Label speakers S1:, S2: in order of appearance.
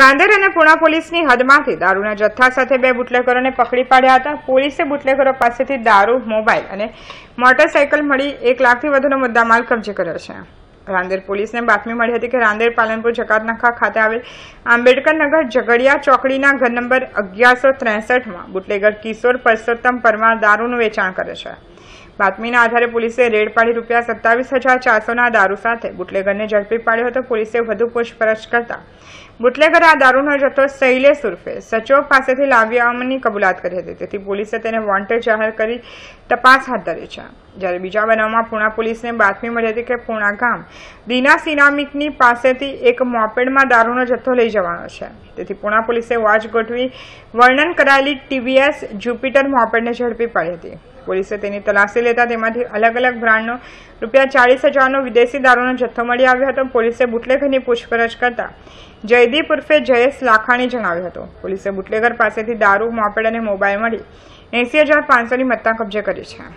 S1: રાંદેર અને પુણા પોલીસની હદમાંથી દારૂના જથ્થા સાથે બે બુટલેકરોને પકડી પાડ્યા હતા પોલીસે બુટલેકરો પાસેથી દારૂ મોબાઈલ અને મોટરસાયકલ મળી એક લાખથી વધુનો મુદ્દામાલ કબજે કર્યો છે રાંદેર પોલીસને બાતમી મળી હતી કે રાંદેર પાલનપુર જકાતનાખા ખાતે આવેલ આંબેડકરનગર ઝઘડિયા ચોકડીના ઘર નંબર અગિયારસો ત્રેસઠમાં બુટલેગર કિશોર પરસોત્તમ પરમાર દારૂનું વેચાણ કરે છે બાતમીના આધારે પોલીસે રેડ પાડી રૂપિયા સત્તાવીસ હજાર ચારસોના દારૂ સાથે બુટલેગરને ઝડપી પાડ્યો હતો પોલીસે વધુ પૂછપરછ કરતા બુટલેગર આ દારૂનો જથ્થો શૈલેષ ઉર્ફે સચો પાસેથી લાવ્યાની કબૂલાત કરી હતી તેથી પોલીસે તેને વોન્ટેડ જાહેર કરી તપાસ હાથ ધરી છે જ્યારે બીજા બનાવમાં પૂણા પોલીસને બાતમી મળી હતી કે પૂણા ગામ દીના સિનામિકની પાસેથી એક મોપેડમાં દારૂનો જથ્થો લઈ જવાનો છે તેથી પૂણા પોલીસે વોચ ગોઠવી વર્ણન કરાયેલી ટીવીએસ જ્યુપિટર મોપેડને ઝડપી પાડી હતી પોલીસે તેની તલાસી લેતા તેમાંથી અલગ અલગ બ્રાન્ડનો રૂપિયા ચાળીસ હજારનો વિદેશી દારૂનો જથ્થો મળી આવ્યો હતો પોલીસે બુટલેગરની પૂછપરછ કરતા જયદીપ ઉર્ફે જયેશ લાખાણી જણાવ્યો હતો પોલીસે બુટલેગર પાસેથી દારૂ મોપેડ અને મોબાઈલ મળી એંસી હજાર પાંચસોની મત્તા કબજે કરી છે